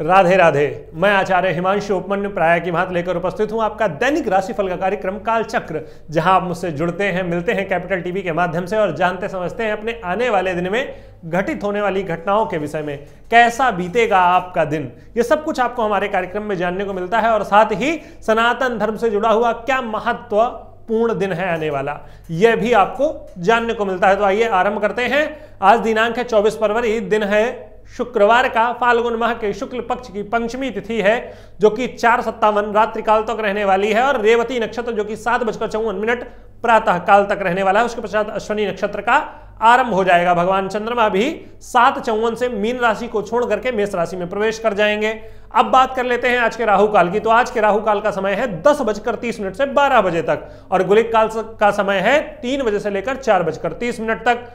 राधे राधे मैं आचार्य हिमांशु उपमन्य प्राय की भात लेकर उपस्थित हूं आपका दैनिक राशिफल का कार्यक्रम कालचक्र जहां आप मुझसे जुड़ते हैं मिलते हैं कैपिटल टीवी के माध्यम से और जानते समझते हैं अपने आने वाले दिन में घटित होने वाली घटनाओं के विषय में कैसा बीतेगा आपका दिन ये सब कुछ आपको हमारे कार्यक्रम में जानने को मिलता है और साथ ही सनातन धर्म से जुड़ा हुआ क्या महत्व पूर्ण दिन है आने वाला यह भी आपको जानने को मिलता है तो आइए आरंभ करते हैं आज दिनांक है चौबीस फरवरी दिन है शुक्रवार का फाल्गुन माह के शुक्ल पक्ष की पंचमी तिथि है जो कि चार सत्तावन रात्रि काल तक रहने वाली है और रेवती नक्षत्र जो कि सात बजकर चौवन मिनट प्रातः काल तक रहने वाला है उसके पश्चात अश्वनी नक्षत्र का आरंभ हो जाएगा भगवान चंद्रमा भी सात चौवन से मीन राशि को छोड़ करके मेष राशि में प्रवेश कर जाएंगे अब बात कर लेते हैं आज के राहु काल की तो आज के राहु काल का समय है दस बजकर तीस मिनट से बारह बजे तक और गुलिक काल का समय है तीन बजे से लेकर चार बजकर तीस मिनट तक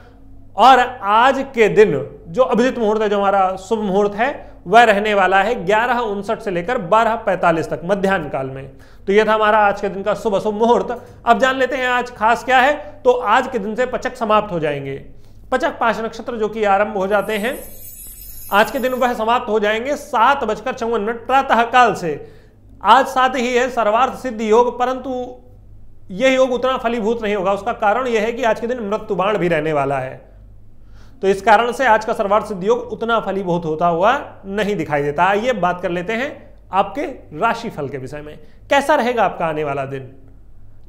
और आज के दिन जो अभिजित मुहूर्त है जो हमारा शुभ मुहूर्त है वह रहने वाला है ग्यारह उनसठ से लेकर बारह पैंतालीस तक मध्यान्ह काल में तो यह था हमारा आज के दिन का शुभ अशुभ मुहूर्त अब जान लेते हैं आज खास क्या है तो आज के दिन से पचक समाप्त हो जाएंगे पचक पांच नक्षत्र जो कि आरंभ हो जाते हैं आज के दिन वह समाप्त हो जाएंगे सात बजकर चौवन मिनट प्रातः काल से आज साथ ही है सर्वार्थ सिद्धि योग परंतु यह योग उतना फलीभूत नहीं होगा उसका कारण यह है कि आज के दिन मृत्युबाण भी रहने वाला है तो इस कारण से आज का सर्वार्थ सिद्ध योग उतना फलीभूत होता हुआ नहीं दिखाई देता आइए बात कर लेते हैं आपके राशिफल के विषय में कैसा रहेगा आपका आने वाला दिन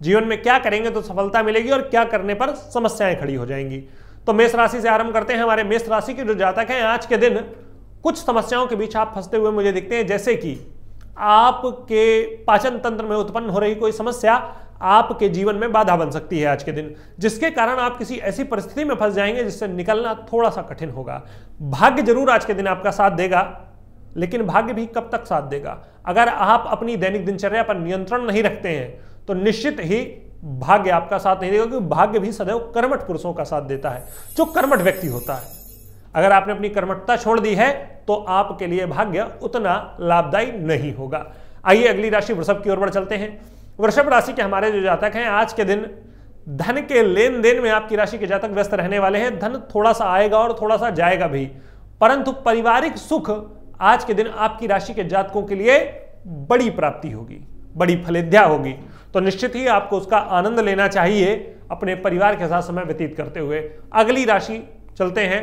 जीवन में क्या करेंगे तो सफलता मिलेगी और क्या करने पर समस्याएं खड़ी हो जाएंगी तो मेष राशि से आरंभ करते हैं हमारे मेष राशि के जो जातक हैं आज के दिन कुछ समस्याओं के बीच आप फंसते हुए मुझे दिखते हैं जैसे कि आपके पाचन तंत्र में उत्पन्न हो रही कोई समस्या आपके जीवन में बाधा बन सकती है आज के दिन जिसके कारण आप किसी ऐसी परिस्थिति में फंस जाएंगे जिससे निकलना थोड़ा सा कठिन होगा भाग्य जरूर आज के दिन आपका साथ देगा लेकिन भाग्य भी कब तक साथ देगा अगर आप अपनी दैनिक दिनचर्या पर नियंत्रण नहीं रखते हैं तो निश्चित ही भाग्य आपका साथ नहीं देगा क्योंकि भाग्य भी सदैव कर्मठ पुरुषों का साथ देता है जो कर्मठ व्यक्ति होता है अगर आपने अपनी कर्मठता छोड़ दी है तो आपके लिए भाग्य उतना लाभदायी नहीं होगा आइए अगली राशि वृषभ की ओर बढ़ चलते हैं वृषभ राशि के हमारे जो जातक हैं आज के दिन धन के लेन देन में आपकी राशि के जातक व्यस्त रहने वाले हैं धन थोड़ा सा आएगा और थोड़ा सा जाएगा भी परंतु पारिवारिक सुख आज के दिन आपकी राशि के जातकों के लिए बड़ी प्राप्ति होगी बड़ी फलिध्या होगी तो निश्चित ही आपको उसका आनंद लेना चाहिए अपने परिवार के साथ समय व्यतीत करते हुए अगली राशि चलते हैं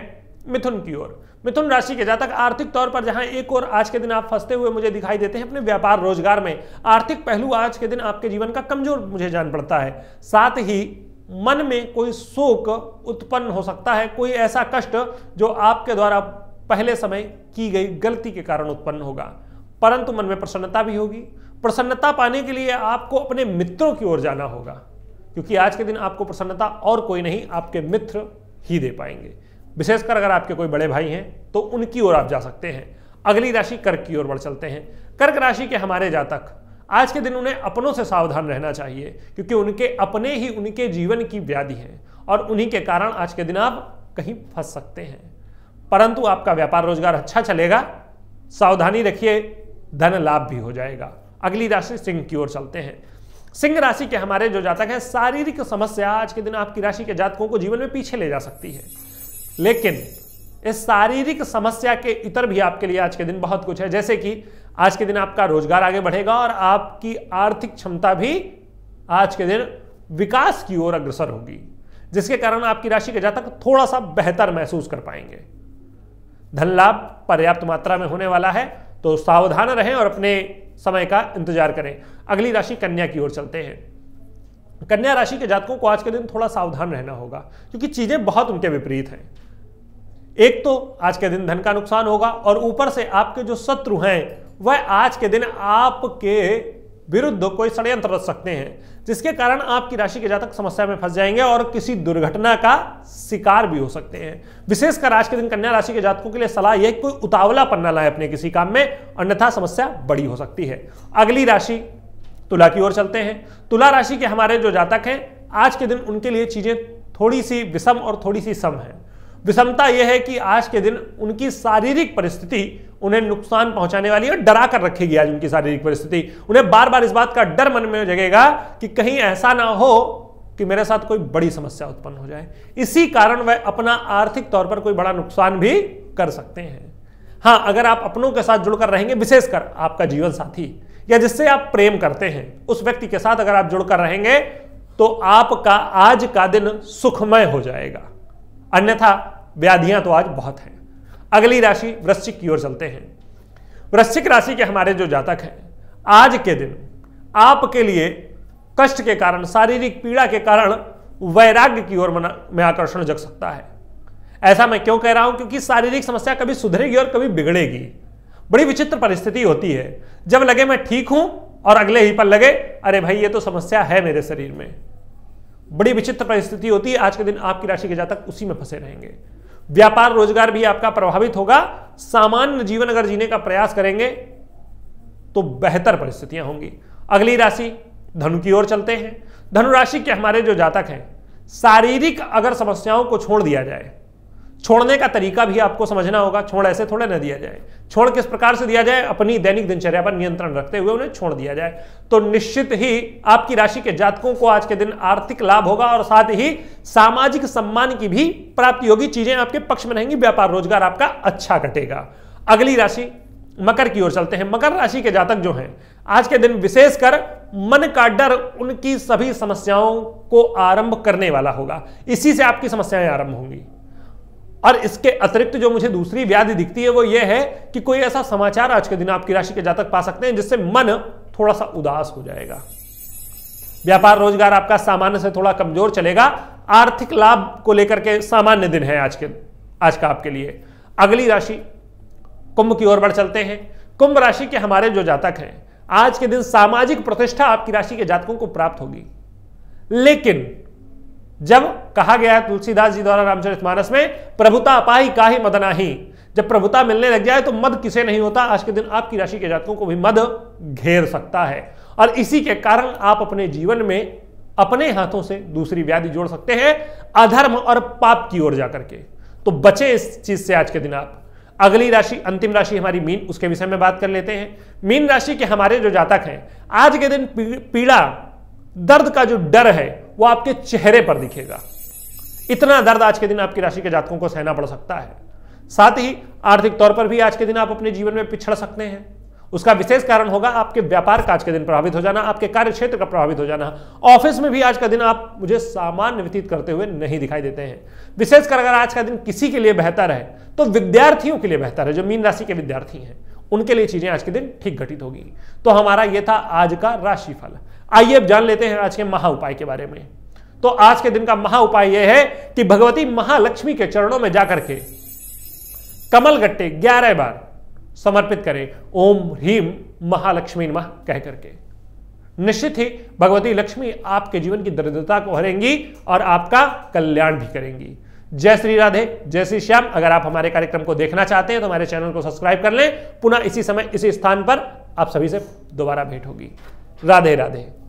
मिथुन की ओर मिथुन राशि के जातक आर्थिक तौर पर जहां एक और आज के दिन आप फंसते हुए मुझे दिखाई देते हैं अपने व्यापार रोजगार में आर्थिक पहलू आज के दिन आपके जीवन का कमजोर मुझे जान पड़ता है साथ ही मन में कोई शोक उत्पन्न हो सकता है कोई ऐसा कष्ट जो आपके द्वारा पहले समय की गई गलती के कारण उत्पन्न होगा परंतु मन में प्रसन्नता भी होगी प्रसन्नता पाने के लिए आपको अपने मित्रों की ओर जाना होगा क्योंकि आज के दिन आपको प्रसन्नता और कोई नहीं आपके मित्र ही दे पाएंगे विशेषकर अगर आपके कोई बड़े भाई हैं तो उनकी ओर आप जा सकते हैं अगली राशि कर्क की ओर बढ़ चलते हैं कर्क राशि के हमारे जातक आज के दिन उन्हें अपनों से सावधान रहना चाहिए क्योंकि उनके अपने ही उनके जीवन की व्याधि है और उन्हीं के कारण आज के दिन आप कहीं फंस सकते हैं परंतु आपका व्यापार रोजगार अच्छा चलेगा सावधानी रखिए धन लाभ भी हो जाएगा अगली राशि सिंह की ओर चलते हैं सिंह राशि के हमारे जो जातक हैं शारीरिक समस्या आज के दिन आपकी राशि के जातकों को जीवन में पीछे ले जा सकती है लेकिन इस शारीरिक समस्या के इतर भी आपके लिए आज के दिन बहुत कुछ है जैसे कि आज के दिन आपका रोजगार आगे बढ़ेगा और आपकी आर्थिक क्षमता भी आज के दिन विकास की ओर अग्रसर होगी जिसके कारण आपकी राशि के जातक थोड़ा सा बेहतर महसूस कर पाएंगे धन लाभ पर्याप्त मात्रा में होने वाला है तो सावधान रहें और अपने समय का इंतजार करें अगली राशि कन्या की ओर चलते हैं कन्या राशि के जातकों को आज के दिन थोड़ा सावधान रहना होगा क्योंकि चीजें बहुत उनके विपरीत हैं एक तो आज के दिन धन का नुकसान होगा और ऊपर से आपके जो शत्रु हैं वह आज के दिन आपके विरुद्ध कोई षडयंत्र रच सकते हैं जिसके कारण आपकी राशि के जातक समस्या में फंस जाएंगे और किसी दुर्घटना का शिकार भी हो सकते हैं विशेषकर आज के दिन कन्या राशि के जातकों के लिए सलाह यह कोई उतावला ना लाए अपने किसी काम में अन्यथा समस्या बड़ी हो सकती है अगली राशि तुला की ओर चलते हैं तुला राशि के हमारे जो जातक हैं आज के दिन उनके लिए चीजें थोड़ी सी विषम और थोड़ी सी सम है विषमता यह है कि आज के दिन उनकी शारीरिक परिस्थिति उन्हें नुकसान पहुंचाने वाली और डरा कर रखेगी आज उनकी शारीरिक परिस्थिति उन्हें बार बार इस बात का डर मन में जगेगा कि कहीं ऐसा ना हो कि मेरे साथ कोई बड़ी समस्या उत्पन्न हो जाए इसी कारण वह अपना आर्थिक तौर पर कोई बड़ा नुकसान भी कर सकते हैं हाँ अगर आप अपनों के साथ जुड़कर रहेंगे विशेषकर आपका जीवन साथी या जिससे आप प्रेम करते हैं उस व्यक्ति के साथ अगर आप जुड़कर रहेंगे तो आपका आज का दिन सुखमय हो जाएगा अन्यथा व्याधियां तो आज बहुत हैं अगली राशि वृश्चिक की ओर चलते हैं वृश्चिक राशि के हमारे जो जातक हैं आज के दिन आपके लिए कष्ट के कारण शारीरिक पीड़ा के कारण वैराग्य की ओर में आकर्षण जग सकता है ऐसा मैं क्यों कह रहा हूं क्योंकि शारीरिक समस्या कभी सुधरेगी और कभी बिगड़ेगी बड़ी विचित्र परिस्थिति होती है जब लगे मैं ठीक हूं और अगले ही पर लगे अरे भाई ये तो समस्या है मेरे शरीर में बड़ी विचित्र परिस्थिति होती है आज के दिन आपकी राशि के जातक उसी में फंसे रहेंगे व्यापार रोजगार भी आपका प्रभावित होगा सामान्य जीवन अगर जीने का प्रयास करेंगे तो बेहतर परिस्थितियां होंगी अगली राशि धनु की ओर चलते हैं धनु राशि के हमारे जो जातक हैं शारीरिक अगर समस्याओं को छोड़ दिया जाए छोड़ने का तरीका भी आपको समझना होगा छोड़ ऐसे थोड़े ना दिया जाए छोड़ किस प्रकार से दिया जाए अपनी दैनिक दिनचर्या पर नियंत्रण रखते हुए उन्हें छोड़ दिया जाए तो निश्चित ही आपकी राशि के जातकों को आज के दिन आर्थिक लाभ होगा और साथ ही सामाजिक सम्मान की भी प्राप्ति होगी चीजें आपके पक्ष में रहेंगी व्यापार रोजगार आपका अच्छा कटेगा अगली राशि मकर की ओर चलते हैं मकर राशि के जातक जो हैं आज के दिन विशेषकर मन का डर उनकी सभी समस्याओं को आरंभ करने वाला होगा इसी से आपकी समस्याएं आरंभ होंगी और इसके अतिरिक्त जो मुझे दूसरी व्याधि दिखती है वो ये है कि कोई ऐसा समाचार आज के दिन आपकी राशि के जातक पा सकते हैं जिससे मन थोड़ा सा उदास हो जाएगा व्यापार रोजगार आपका सामान्य से थोड़ा कमजोर चलेगा आर्थिक लाभ को लेकर के सामान्य दिन है आज के आज का आपके लिए अगली राशि कुंभ की ओर बढ़ चलते हैं कुंभ राशि के हमारे जो जातक हैं आज के दिन सामाजिक प्रतिष्ठा आपकी राशि के जातकों को प्राप्त होगी लेकिन जब कहा गया है तुलसीदास जी द्वारा रामचरित मानस में प्रभुता अपाही का ही मदनाही जब प्रभुता मिलने लग जाए तो मद किसे नहीं होता आज के दिन आपकी राशि के जातकों को भी मद घेर सकता है और इसी के कारण आप अपने जीवन में अपने हाथों से दूसरी व्याधि जोड़ सकते हैं अधर्म और पाप की ओर जाकर के तो बचे इस चीज से आज के दिन आप अगली राशि अंतिम राशि हमारी मीन उसके विषय में बात कर लेते हैं मीन राशि के हमारे जो जातक हैं आज के दिन पीड़ा दर्द का जो डर है वो आपके चेहरे पर दिखेगा इतना दर्द आज के दिन आपकी राशि के जातकों को सहना पड़ सकता है साथ ही आर्थिक तौर पर भी आज के दिन आप अपने जीवन में पिछड़ सकते हैं उसका विशेष कारण होगा आपके व्यापार का आज के दिन प्रभावित हो जाना आपके कार्य क्षेत्र का प्रभावित हो जाना ऑफिस में भी आज का दिन आप मुझे सामान्य व्यतीत करते हुए नहीं दिखाई देते हैं विशेषकर अगर आज का दिन किसी के लिए बेहतर है तो विद्यार्थियों के लिए बेहतर है जो मीन राशि के विद्यार्थी हैं उनके लिए चीजें आज के दिन ठीक घटित होगी तो हमारा यह था आज का राशिफल आइए अब जान लेते हैं आज के महा उपाय के बारे में तो आज के दिन का महा उपाय यह है कि भगवती महालक्ष्मी के चरणों में जाकर के कमल गट्टे ग्यारह बार समर्पित करें ओम ह्रीम महालक्ष्मी नमः कह करके निश्चित ही भगवती लक्ष्मी आपके जीवन की दरिद्रता को हरेंगी और आपका कल्याण भी करेंगी जय श्री राधे जय श्री श्याम अगर आप हमारे कार्यक्रम को देखना चाहते हैं तो हमारे चैनल को सब्सक्राइब कर लें पुनः इसी समय इसी स्थान पर आप सभी से दोबारा भेंट होगी राधे राधे